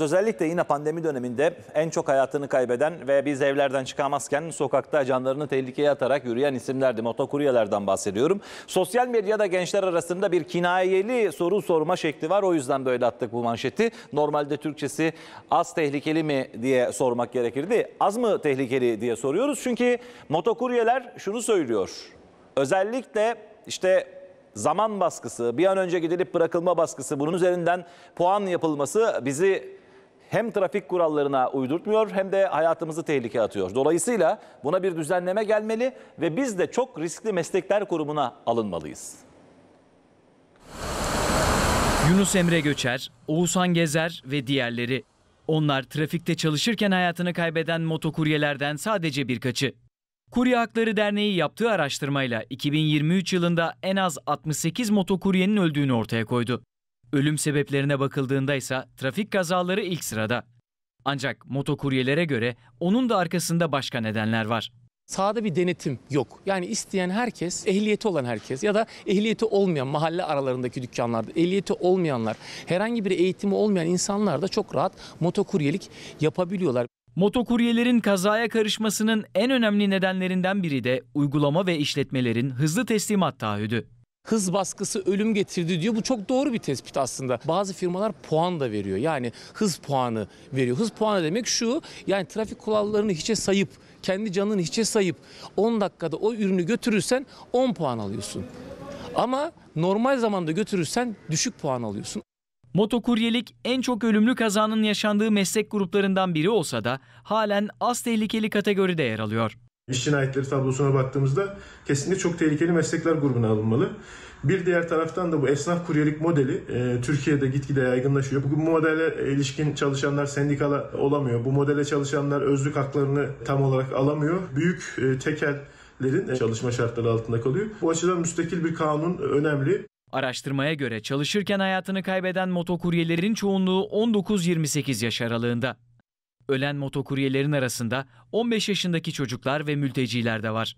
Özellikle yine pandemi döneminde en çok hayatını kaybeden ve biz evlerden çıkamazken sokakta canlarını tehlikeye atarak yürüyen isimlerdi. Motokuryelerden bahsediyorum. Sosyal medyada gençler arasında bir kinayeli soru sorma şekli var. O yüzden böyle attık bu manşeti. Normalde Türkçesi az tehlikeli mi diye sormak gerekirdi. Az mı tehlikeli diye soruyoruz. Çünkü motokuryeler şunu söylüyor. Özellikle işte zaman baskısı, bir an önce gidilip bırakılma baskısı, bunun üzerinden puan yapılması bizi hem trafik kurallarına uydurtmuyor hem de hayatımızı tehlikeye atıyor. Dolayısıyla buna bir düzenleme gelmeli ve biz de çok riskli meslekler kurumuna alınmalıyız. Yunus Emre Göçer, Oğuzhan Gezer ve diğerleri. Onlar trafikte çalışırken hayatını kaybeden motokuryelerden sadece birkaçı. Kurye Hakları Derneği yaptığı araştırmayla 2023 yılında en az 68 motokuryenin öldüğünü ortaya koydu. Ölüm sebeplerine bakıldığında ise trafik kazaları ilk sırada. Ancak motokuryelere göre onun da arkasında başka nedenler var. Sahada bir denetim yok. Yani isteyen herkes, ehliyeti olan herkes ya da ehliyeti olmayan mahalle aralarındaki dükkanlarda, ehliyeti olmayanlar, herhangi bir eğitimi olmayan insanlar da çok rahat motokuryelik yapabiliyorlar. Motokuryelerin kazaya karışmasının en önemli nedenlerinden biri de uygulama ve işletmelerin hızlı teslimat taahhüdü hız baskısı ölüm getirdi diyor. Bu çok doğru bir tespit aslında. Bazı firmalar puan da veriyor. Yani hız puanı veriyor. Hız puanı demek şu yani trafik kurallarını hiçe sayıp kendi canını hiçe sayıp 10 dakikada o ürünü götürürsen 10 puan alıyorsun. Ama normal zamanda götürürsen düşük puan alıyorsun. Motokuryelik en çok ölümlü kazanın yaşandığı meslek gruplarından biri olsa da halen az tehlikeli kategoride yer alıyor. İş cinayetleri tablosuna baktığımızda kesinlikle çok tehlikeli meslekler grubuna alınmalı. Bir diğer taraftan da bu esnaf kuryelik modeli e, Türkiye'de gitgide yaygınlaşıyor. Bugün bu modele ilişkin çalışanlar sendikala olamıyor. Bu modele çalışanlar özlük haklarını tam olarak alamıyor. Büyük e, tekellerin e, çalışma şartları altında kalıyor. Bu açıdan müstakil bir kanun önemli. Araştırmaya göre çalışırken hayatını kaybeden motokuryelerin çoğunluğu 19-28 yaş aralığında. Ölen motokuryelerin arasında 15 yaşındaki çocuklar ve mülteciler de var.